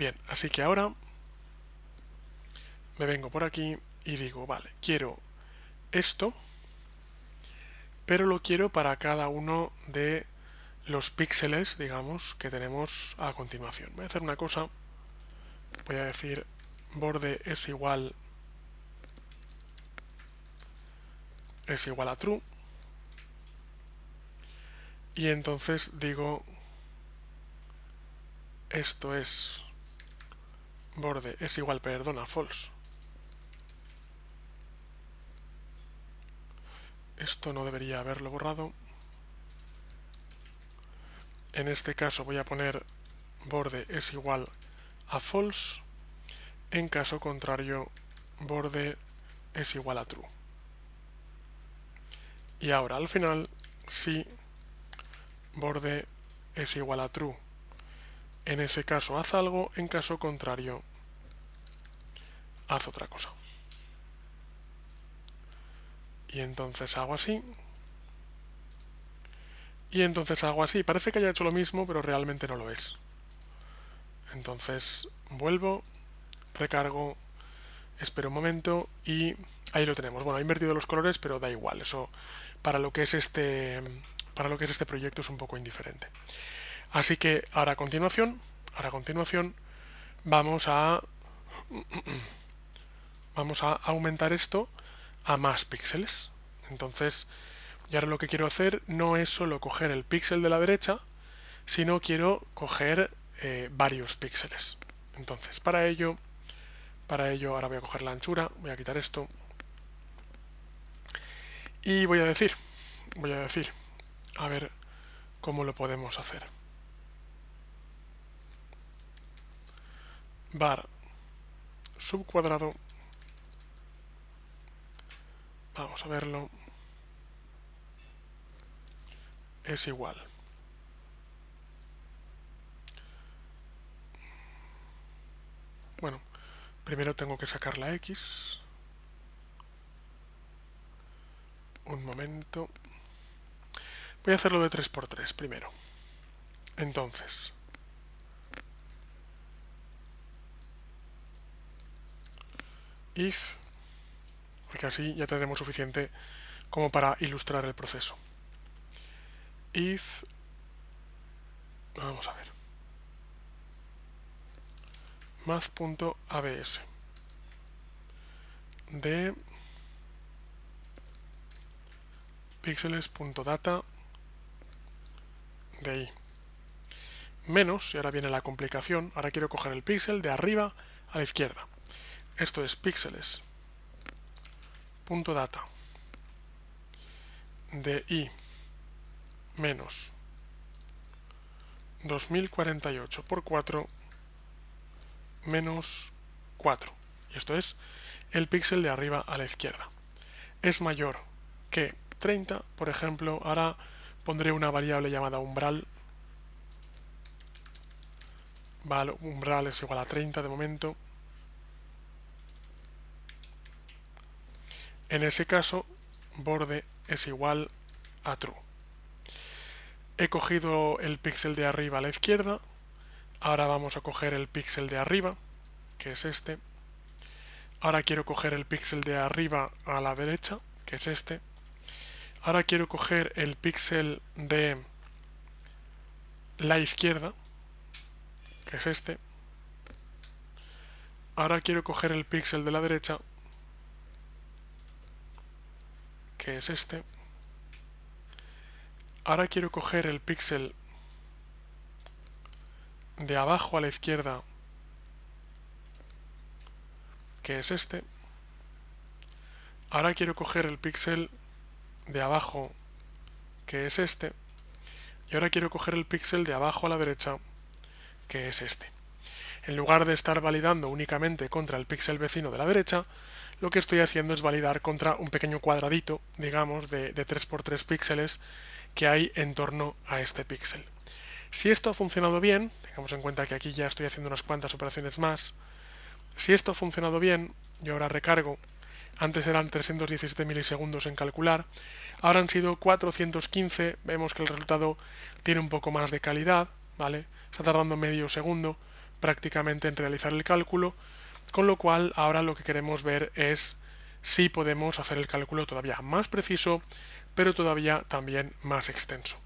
Bien, así que ahora me vengo por aquí y digo, vale, quiero esto, pero lo quiero para cada uno de los píxeles, digamos, que tenemos a continuación. Voy a hacer una cosa, voy a decir borde es igual es igual a true y entonces digo esto es borde es igual, perdón, a false. Esto no debería haberlo borrado. En este caso voy a poner borde es igual a false. En caso contrario, borde es igual a true. Y ahora al final, si borde es igual a true, en ese caso haz algo, en caso contrario haz otra cosa. Y entonces hago así. Y entonces hago así. Parece que haya hecho lo mismo, pero realmente no lo es. Entonces vuelvo, recargo, espero un momento y ahí lo tenemos. Bueno, he invertido los colores, pero da igual. Eso para lo que es este, para lo que es este proyecto es un poco indiferente. Así que ahora a continuación, ahora a continuación vamos a vamos a aumentar esto a más píxeles. Entonces, y ahora lo que quiero hacer no es solo coger el píxel de la derecha, sino quiero coger eh, varios píxeles. Entonces, para ello, para ello ahora voy a coger la anchura, voy a quitar esto y voy a decir, voy a decir, a ver cómo lo podemos hacer. Bar cuadrado, vamos a verlo, es igual. Bueno, primero tengo que sacar la X. Un momento. Voy a hacerlo de 3 por 3 primero. Entonces. If porque así ya tendremos suficiente como para ilustrar el proceso. If... Vamos a ver. Math.abs de píxeles.data de ahí. Menos, y ahora viene la complicación, ahora quiero coger el píxel de arriba a la izquierda. Esto es píxeles data de i menos 2048 por 4 menos 4 y esto es el píxel de arriba a la izquierda es mayor que 30 por ejemplo ahora pondré una variable llamada umbral umbral es igual a 30 de momento En ese caso, borde es igual a true. He cogido el píxel de arriba a la izquierda. Ahora vamos a coger el píxel de arriba, que es este. Ahora quiero coger el píxel de arriba a la derecha, que es este. Ahora quiero coger el píxel de la izquierda, que es este. Ahora quiero coger el píxel de la derecha, que es este. Ahora quiero coger el píxel de abajo a la izquierda, que es este. Ahora quiero coger el píxel de abajo, que es este. Y ahora quiero coger el píxel de abajo a la derecha, que es este. En lugar de estar validando únicamente contra el píxel vecino de la derecha, lo que estoy haciendo es validar contra un pequeño cuadradito, digamos, de, 3x3 píxeles que hay en torno a este píxel. Si esto ha funcionado bien, tengamos en cuenta que aquí ya estoy haciendo unas cuantas operaciones más, si esto ha funcionado bien, yo ahora recargo, antes eran 317 milisegundos en calcular, ahora han sido 415, vemos que el resultado tiene un poco más de calidad, ¿vale? Está tardando medio segundo prácticamente en realizar el cálculo, con lo cual ahora lo que queremos ver es si podemos hacer el cálculo todavía más preciso, pero todavía también más extenso.